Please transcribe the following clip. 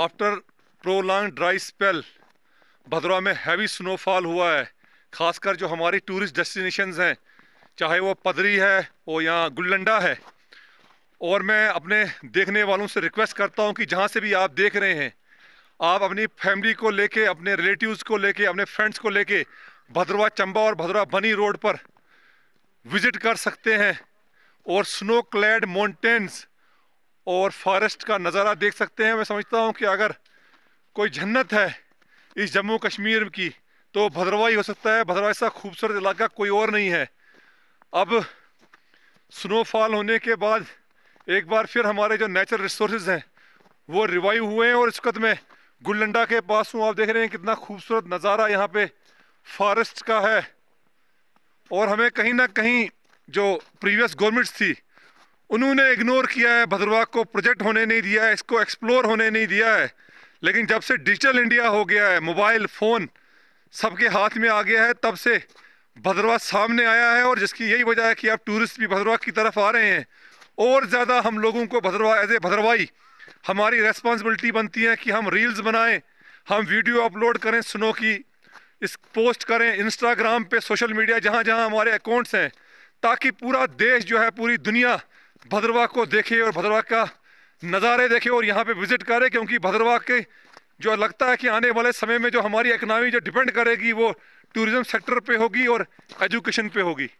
after prolong dry spell Bhaderwah में heavy snowfall हुआ है खासकर जो हमारी टूरिस्ट डेस्टिनेशंस हैं चाहे वो पदरी है और यहाँ गुल्लंडा है और मैं अपने देखने वालों से रिक्वेस्ट करता हूँ कि जहाँ से भी आप देख रहे हैं आप अपनी फैमिली को लेके अपने रिलेटिव्स को लेके अपने फ्रेंड्स को लेके भद्रवा चंबा और भद्रवा बनी रोड पर विज़िट कर सकते हैं और स्नो क्लैड माउंटेन्स और फॉरेस्ट का नज़ारा देख सकते हैं मैं समझता हूँ कि अगर कोई जन्नत है इस जम्मू कश्मीर की तो भद्रवाही हो सकता है भद्रवाही सा खूबसूरत इलाका कोई और नहीं है अब स्नोफॉल होने के बाद एक बार फिर हमारे जो नेचुरल रिसोर्स हैं वो रिवाइव हुए हैं और इस वक्त मैं गुलंडा के पास हूँ आप देख रहे हैं कितना खूबसूरत नज़ारा यहाँ पे फॉरेस्ट का है और हमें कहीं ना कहीं जो प्रीवियस गवर्नमेंट्स थी उन्होंने इग्नोर किया है भद्रवाह को प्रोजेक्ट होने नहीं दिया है इसको एक्सप्लोर होने नहीं दिया है लेकिन जब से डिजिटल इंडिया हो गया है मोबाइल फ़ोन सबके हाथ में आ गया है तब से भद्रवाह सामने आया है और जिसकी यही वजह है कि अब टूरिस्ट भी भद्रवा की तरफ आ रहे हैं और ज़्यादा हम लोगों को भद्रवाह एज ए भद्रवाही हमारी रेस्पॉन्सिबिलिटी बनती है कि हम रील्स बनाएं हम वीडियो अपलोड करें स्नो की इस पोस्ट करें इंस्टाग्राम पे सोशल मीडिया जहाँ जहाँ हमारे अकाउंट्स हैं ताकि पूरा देश जो है पूरी दुनिया भद्रवाह को देखे और भद्रवाह का नज़ारे देखे और यहाँ पे विज़िट करें क्योंकि भद्रवाह के जो लगता है कि आने वाले समय में जो हमारी इकनॉमी जो डिपेंड करेगी वो टूरिज़्म सेक्टर पे होगी और एजुकेशन पे होगी